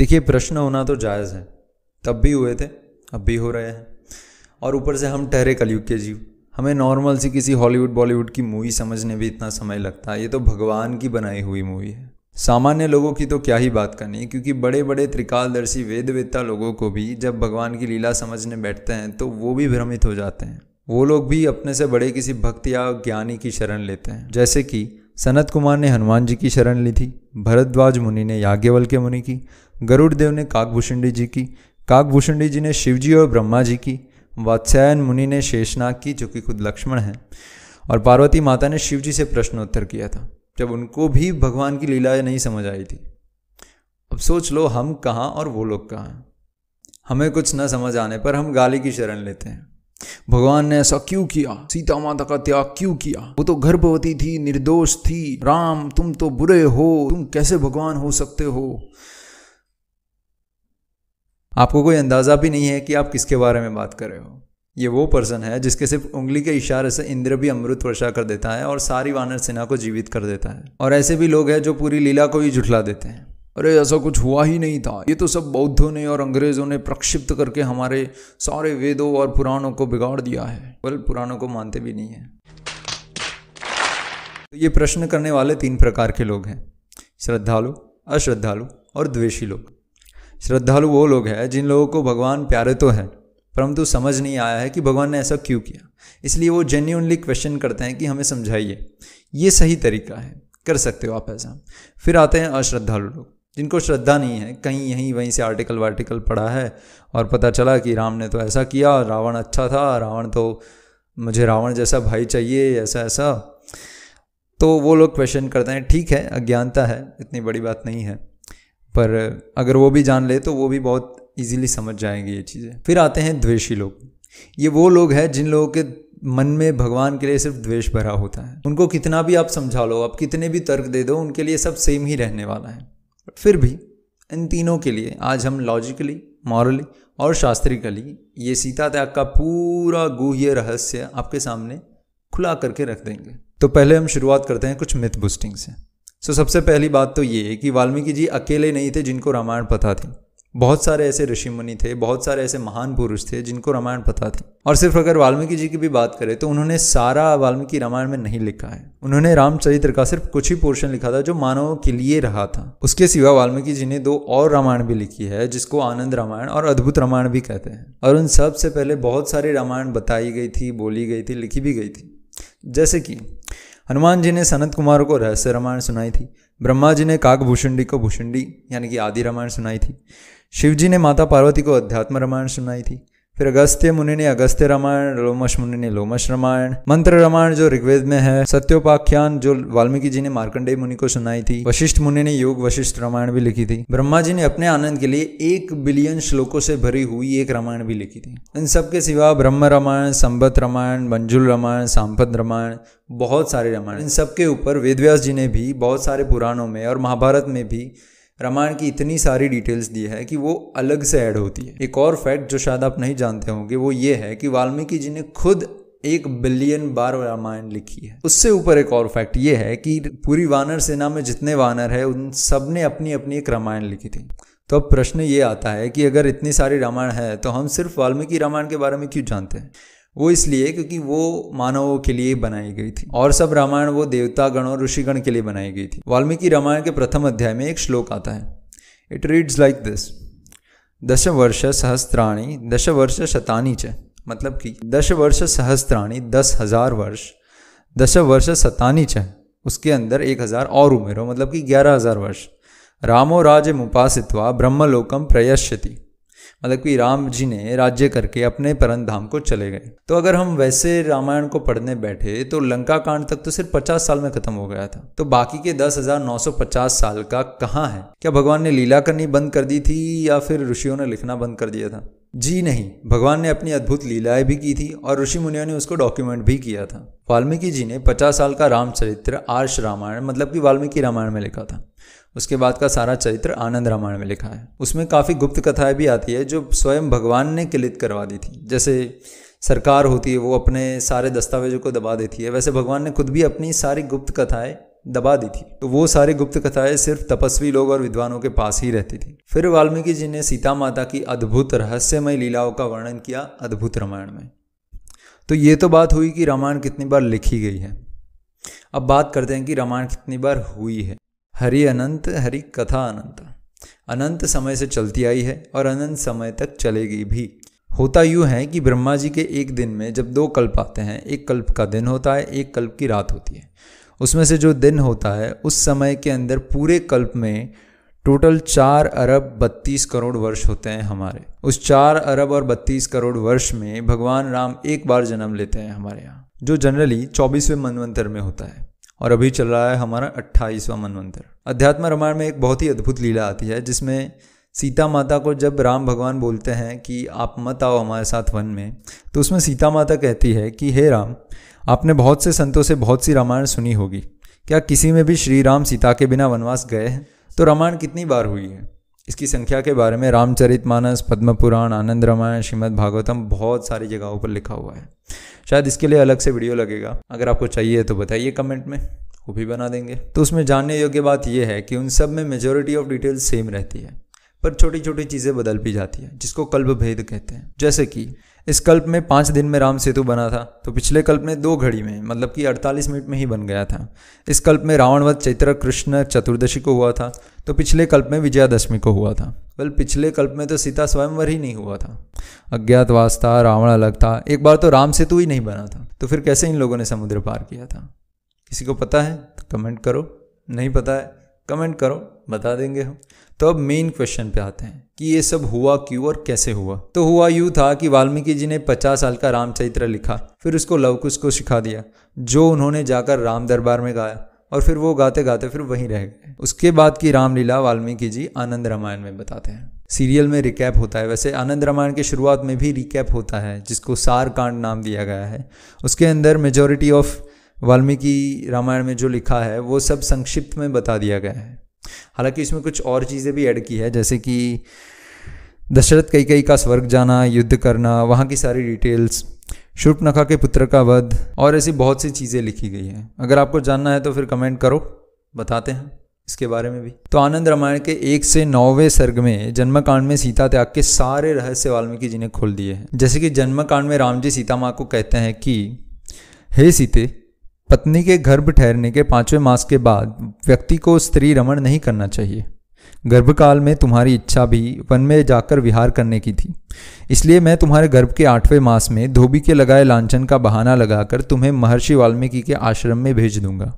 देखिए प्रश्न होना तो जायज़ है तब भी हुए थे अब भी हो रहे हैं और ऊपर से हम ठहरे कलयुग के जीव हमें नॉर्मल सी किसी हॉलीवुड बॉलीवुड की मूवी समझने भी इतना समय लगता है ये तो भगवान की बनाई हुई मूवी है सामान्य लोगों की तो क्या ही बात करनी है क्योंकि बड़े बड़े त्रिकालदर्शी वेद वेदता लोगों को भी जब भगवान की लीला समझने बैठते हैं तो वो भी भ्रमित हो जाते हैं वो लोग भी अपने से बड़े किसी भक्त या ज्ञानी की शरण लेते हैं जैसे कि सनत कुमार ने हनुमान जी की शरण ली थी भरद्वाज मुनि ने याज्ञवल के मुनि की गरुड़देव ने काकभूषणी जी की काकभूषणी जी ने शिव जी और ब्रह्मा जी की वात्स्यायन मुनि ने शेषनाग की जो कि खुद लक्ष्मण हैं और पार्वती माता ने शिव जी से प्रश्नोत्तर किया था जब उनको भी भगवान की लीला नहीं समझ आई थी अब सोच लो हम कहाँ और वो लोग कहाँ हमें कुछ न समझ आने पर हम गाली की शरण लेते हैं भगवान ने ऐसा क्यों किया सीता माता का त्याग क्यों किया वो तो गर्भवती थी निर्दोष थी राम तुम तो बुरे हो तुम कैसे भगवान हो सकते हो आपको कोई अंदाजा भी नहीं है कि आप किसके बारे में बात कर रहे हो ये वो पर्सन है जिसके सिर्फ उंगली के इशारे से इंद्र भी अमृत वर्षा कर देता है और सारी वानर सेना को जीवित कर देता है और ऐसे भी लोग हैं जो पूरी लीला को ही जुटला देते हैं अरे ऐसा कुछ हुआ ही नहीं था ये तो सब बौद्धों ने और अंग्रेजों ने प्रक्षिप्त करके हमारे सारे वेदों और पुराणों को बिगाड़ दिया है बल पुराणों को मानते भी नहीं है तो ये प्रश्न करने वाले तीन प्रकार के लोग हैं श्रद्धालु अश्रद्धालु और द्वेषी लोग श्रद्धालु वो लोग हैं जिन लोगों को भगवान प्यारे तो हैं परंतु समझ नहीं आया है कि भगवान ने ऐसा क्यों किया इसलिए वो जेन्यूनली क्वेश्चन करते हैं कि हमें समझाइए ये सही तरीका है कर सकते हो आप ऐसा फिर आते हैं अश्रद्धालु लोग जिनको श्रद्धा नहीं है कहीं यहीं वहीं से आर्टिकल वार्टिकल पढ़ा है और पता चला कि राम ने तो ऐसा किया रावण अच्छा था रावण तो मुझे रावण जैसा भाई चाहिए ऐसा ऐसा तो वो लोग क्वेश्चन करते हैं ठीक है अज्ञानता है इतनी बड़ी बात नहीं है पर अगर वो भी जान ले तो वो भी बहुत ईजीली समझ जाएंगे ये चीज़ें फिर आते हैं द्वेषी लोग ये वो लोग हैं जिन लोगों के मन में भगवान के लिए सिर्फ द्वेष भरा होता है उनको कितना भी आप समझा लो आप कितने भी तर्क दे दो उनके लिए सब सेम ही रहने वाला है फिर भी इन तीनों के लिए आज हम लॉजिकली मॉरली और शास्त्रीकली ये सीता त्याग का पूरा गुह्य रहस्य आपके सामने खुला करके रख देंगे तो पहले हम शुरुआत करते हैं कुछ मिथ बुस्टिंग से सो सबसे पहली बात तो ये है कि वाल्मीकि जी अकेले नहीं थे जिनको रामायण पता थी बहुत सारे ऐसे ऋषि मुनि थे बहुत सारे ऐसे महान पुरुष थे जिनको रामायण पता थी और सिर्फ अगर वाल्मीकि जी की भी बात करें तो उन्होंने सारा वाल्मीकि रामायण में नहीं लिखा है उन्होंने रामचरित्र का सिर्फ कुछ ही पोर्शन लिखा था जो मानवों के लिए रहा था उसके सिवा वाल्मीकि जी ने दो और रामायण भी लिखी है जिसको आनंद रामायण और अद्भुत रामायण भी कहते हैं और उन सबसे पहले बहुत सारी रामायण बताई गई थी बोली गई थी लिखी भी गई थी जैसे कि हनुमान जी ने सनत कुमार को रहस्य रामायण सुनाई थी ब्रह्मा जी ने काकभूषुंडी को भूषुंडी यानी कि आदि रामायण सुनाई थी शिवजी ने माता पार्वती को अध्यात्म रामायण सुनाई थी फिर अगस्त्य मुनि ने अगस्त्य रामायण लोमश मुनि ने लोमश रामायण मंत्र रामायण जो ऋग्वेद में है सत्योपाख्यान जो वाल्मीकि जी ने मार्कंडेय मुनि को सुनाई थी वशिष्ठ मुनि ने योग वशिष्ठ रामायण भी लिखी थी ब्रह्मा जी ने अपने आनंद के लिए एक बिलियन श्लोकों से भरी हुई एक रामायण भी लिखी थी इन सब के सिवा ब्रह्म रामायण संबत रामायण मंजुल रामायण सांपद रामायण बहुत सारे रामायण इन सब के ऊपर वेदव्यास जी ने भी बहुत सारे पुराणों में और महाभारत में भी रामायण की इतनी सारी डिटेल्स दी है कि वो अलग से ऐड होती है एक और फैक्ट जो शायद आप नहीं जानते होंगे वो ये है कि वाल्मीकि जी ने खुद एक बिलियन बार रामायण लिखी है उससे ऊपर एक और फैक्ट ये है कि पूरी वानर सेना में जितने वानर है उन सब ने अपनी अपनी एक रामायण लिखी थी तो अब प्रश्न ये आता है कि अगर इतनी सारी रामायण है तो हम सिर्फ वाल्मीकि रामायण के बारे में क्यों जानते हैं वो इसलिए क्योंकि वो मानवों के लिए बनाई गई थी और सब रामायण वो देवतागण और ऋषिगण के लिए बनाई गई थी वाल्मीकि रामायण के प्रथम अध्याय में एक श्लोक आता है इट रीड्स लाइक दिस दश वर्ष सहस्त्राणी दश वर्ष शतानी च मतलब कि दश वर्ष सहस्त्राणी दस हजार वर्ष दश वर्ष शतानी च उसके अंदर एक हजार और हो मतलब कि ग्यारह हजार वर्ष रामो राज मुपासित्वा ब्रह्मलोकम प्रयश्यति मतलब कि राम जी ने राज्य करके अपने परम धाम को चले गए तो अगर हम वैसे रामायण को पढ़ने बैठे तो लंका कांड तक तो सिर्फ पचास साल में खत्म हो गया था तो बाकी के दस हजार नौ सौ पचास साल का कहाँ है क्या भगवान ने लीला करनी बंद कर दी थी या फिर ऋषियों ने लिखना बंद कर दिया था जी नहीं भगवान ने अपनी अद्भुत लीलाएं भी की थी और ऋषि मुनियों ने उसको डॉक्यूमेंट भी किया था वाल्मीकि जी ने पचास साल का रामचरित्र आर्ष रामायण मतलब कि वाल्मीकि रामायण में लिखा था उसके बाद का सारा चरित्र आनंद रामायण में लिखा है उसमें काफ़ी गुप्त कथाएं भी आती है जो स्वयं भगवान ने किलित करवा दी थी जैसे सरकार होती है वो अपने सारे दस्तावेजों को दबा देती है वैसे भगवान ने खुद भी अपनी सारी गुप्त कथाएं दबा दी थी तो वो सारी गुप्त कथाएं सिर्फ तपस्वी लोग और विद्वानों के पास ही रहती थी फिर वाल्मीकि जी ने सीता माता की अद्भुत रहस्यमय लीलाओं का वर्णन किया अद्भुत रामायण में तो ये तो बात हुई कि रामायण कितनी बार लिखी गई है अब बात करते हैं कि रामायण कितनी बार हुई है हरि अनंत हरि कथा अनंत अनंत समय से चलती आई है और अनंत समय तक चलेगी भी होता यूँ है कि ब्रह्मा जी के एक दिन में जब दो कल्प आते हैं एक कल्प का दिन होता है एक कल्प की रात होती है उसमें से जो दिन होता है उस समय के अंदर पूरे कल्प में टोटल चार अरब बत्तीस करोड़ वर्ष होते हैं हमारे उस चार अरब और बत्तीस करोड़ वर्ष में भगवान राम एक बार जन्म लेते हैं हमारे यहाँ जो जनरली चौबीसवें मनवंतर में होता है और अभी चल रहा है हमारा अट्ठाईसवां मनवंतर अध्यात्म रामायण में एक बहुत ही अद्भुत लीला आती है जिसमें सीता माता को जब राम भगवान बोलते हैं कि आप मत आओ हमारे साथ वन में तो उसमें सीता माता कहती है कि हे राम आपने बहुत से संतों से बहुत सी रामायण सुनी होगी क्या किसी में भी श्री राम सीता के बिना वनवास गए हैं तो रामायण कितनी बार हुई है इसकी संख्या के बारे में रामचरित मानस पद्म पुराण आनंद रामायण श्रीमद भागवतम बहुत सारी जगहों पर लिखा हुआ है शायद इसके लिए अलग से वीडियो लगेगा अगर आपको चाहिए तो बताइए कमेंट में वो भी बना देंगे तो उसमें जानने योग्य बात यह है कि उन सब में मेजोरिटी ऑफ डिटेल्स सेम रहती है पर छोटी छोटी चीज़ें बदल भी जाती है जिसको कल्प भेद कहते हैं जैसे कि इस कल्प में पाँच दिन में राम सेतु बना था तो पिछले कल्प में दो घड़ी में मतलब कि 48 मिनट में ही बन गया था इस कल्प में रावण वध चैत्र कृष्ण चतुर्दशी को हुआ था तो पिछले कल्प में विजयादशमी को हुआ था बल पिछले कल्प में तो सीता स्वयंवर ही नहीं हुआ था अज्ञातवास था रावण अलग था एक बार तो राम सेतु ही नहीं बना था तो फिर कैसे इन लोगों ने समुद्र पार किया था किसी को पता है तो कमेंट करो नहीं पता है कमेंट करो बता देंगे हम तो अब मेन क्वेश्चन पे आते हैं कि ये सब हुआ क्यों और कैसे हुआ तो हुआ यूँ था कि वाल्मीकि जी ने पचास साल का रामचरित्र लिखा फिर उसको लवकुश को सिखा दिया जो उन्होंने जाकर राम दरबार में गाया और फिर वो गाते गाते फिर वहीं रह गए उसके बाद की रामलीला वाल्मीकि जी आनंद रामायण में बताते हैं सीरियल में रिकैप होता है वैसे आनंद रामायण के शुरुआत में भी रिकैप होता है जिसको सार कांड नाम दिया गया है उसके अंदर मेजोरिटी ऑफ वाल्मीकि रामायण में जो लिखा है वो सब संक्षिप्त में बता दिया गया है हालांकि इसमें कुछ और चीज़ें भी ऐड की है जैसे कि दशरथ कई कई का स्वर्ग जाना युद्ध करना वहाँ की सारी डिटेल्स नखा के पुत्र का वध और ऐसी बहुत सी चीज़ें लिखी गई हैं अगर आपको जानना है तो फिर कमेंट करो बताते हैं इसके बारे में भी तो आनंद रामायण के एक से नौवे सर्ग में जन्मकांड में सीता त्याग के सारे रहस्य वाल्मीकि जी ने खोल दिए हैं जैसे कि जन्मकांड में राम जी सीता माँ को कहते हैं कि हे सीते पत्नी के गर्भ ठहरने के पांचवें मास के बाद व्यक्ति को स्त्री रमण नहीं करना चाहिए गर्भकाल में तुम्हारी इच्छा भी वन में जाकर विहार करने की थी इसलिए मैं तुम्हारे गर्भ के आठवें मास में धोबी के लगाए लांछन का बहाना लगाकर तुम्हें महर्षि वाल्मीकि के आश्रम में भेज दूंगा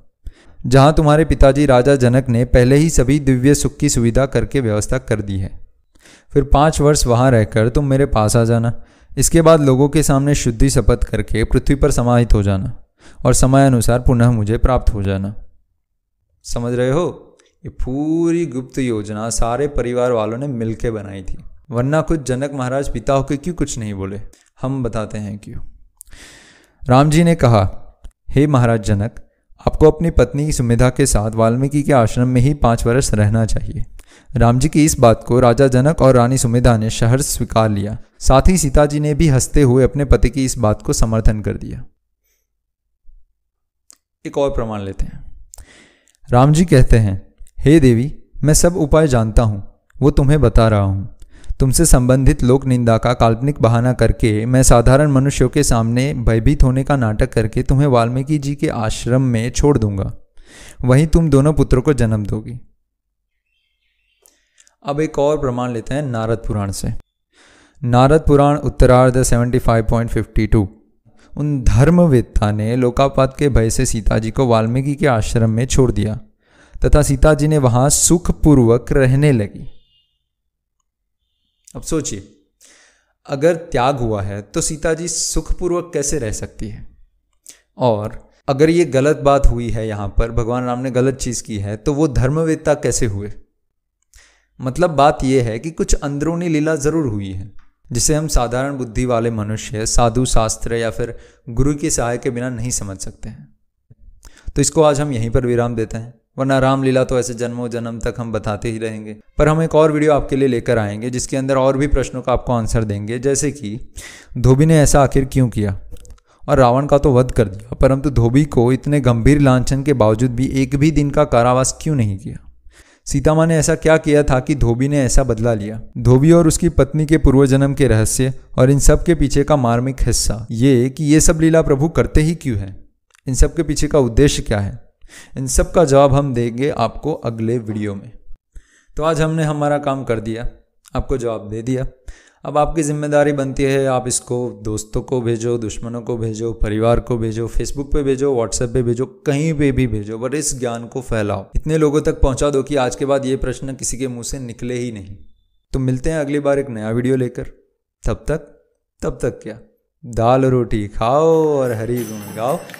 जहाँ तुम्हारे पिताजी राजा जनक ने पहले ही सभी दिव्य सुख की सुविधा करके व्यवस्था कर दी है फिर पाँच वर्ष वहाँ रहकर तुम मेरे पास आ जाना इसके बाद लोगों के सामने शुद्धि शपथ करके पृथ्वी पर समाहित हो जाना और समय अनुसार पुनः मुझे प्राप्त हो जाना समझ रहे हो ये पूरी गुप्त योजना सारे परिवार वालों ने मिलकर बनाई थी वरना कुछ जनक महाराज पिता होकर क्यों कुछ नहीं बोले हम बताते हैं क्यों राम जी ने कहा हे महाराज जनक आपको अपनी पत्नी की सुमिधा के साथ वाल्मीकि के आश्रम में ही पाँच वर्ष रहना चाहिए राम जी की इस बात को राजा जनक और रानी सुमेधा ने शहर स्वीकार लिया साथ ही सीता जी ने भी हंसते हुए अपने पति की इस बात को समर्थन कर दिया एक और प्रमाण लेते हैं राम जी कहते हैं हे देवी मैं सब उपाय जानता हूँ वो तुम्हें बता रहा हूँ तुमसे संबंधित लोक निंदा का काल्पनिक बहाना करके मैं साधारण मनुष्यों के सामने भयभीत होने का नाटक करके तुम्हें वाल्मीकि जी के आश्रम में छोड़ दूंगा वहीं तुम दोनों पुत्रों को जन्म दोगी अब एक और प्रमाण लेते हैं नारद पुराण से नारद पुराण उत्तरार्ध seventy five point fifty two उन धर्मवेत्ता ने लोकापात के भय से सीता जी को वाल्मीकि के आश्रम में छोड़ दिया तथा सीता जी ने वहां सुखपूर्वक रहने लगी अब सोचिए अगर त्याग हुआ है तो सीता जी सुखपूर्वक कैसे रह सकती है और अगर ये गलत बात हुई है यहाँ पर भगवान राम ने गलत चीज़ की है तो वो धर्मवेत्ता कैसे हुए मतलब बात यह है कि कुछ अंदरूनी लीला ज़रूर हुई है जिसे हम साधारण बुद्धि वाले मनुष्य साधु शास्त्र या फिर गुरु की सहाय के बिना नहीं समझ सकते हैं तो इसको आज हम यहीं पर विराम देते हैं वरना रामलीला तो ऐसे जन्मों जन्म तक हम बताते ही रहेंगे पर हम एक और वीडियो आपके लिए लेकर आएंगे जिसके अंदर और भी प्रश्नों का आपको आंसर देंगे जैसे कि धोबी ने ऐसा आखिर क्यों किया और रावण का तो वध कर दिया परंतु धोबी को इतने गंभीर लांछन के बावजूद भी एक भी दिन का कारावास क्यों नहीं किया सीता माँ ने ऐसा क्या किया था कि धोबी ने ऐसा बदला लिया धोबी और उसकी पत्नी के पूर्वजन्म के रहस्य और इन सब के पीछे का मार्मिक हिस्सा ये कि ये सब लीला प्रभु करते ही क्यों है इन सब के पीछे का उद्देश्य क्या है इन सब का जवाब हम देंगे आपको अगले वीडियो में तो आज हमने हमारा काम कर दिया आपको जवाब दे दिया अब आपकी ज़िम्मेदारी बनती है आप इसको दोस्तों को भेजो दुश्मनों को भेजो परिवार को भेजो फेसबुक पे भेजो व्हाट्सएप पे भेजो कहीं पे भी भेजो बट इस ज्ञान को फैलाओ इतने लोगों तक पहुंचा दो कि आज के बाद ये प्रश्न किसी के मुंह से निकले ही नहीं तो मिलते हैं अगली बार एक नया वीडियो लेकर तब तक तब तक क्या दाल रोटी खाओ और हरी गुण गाओ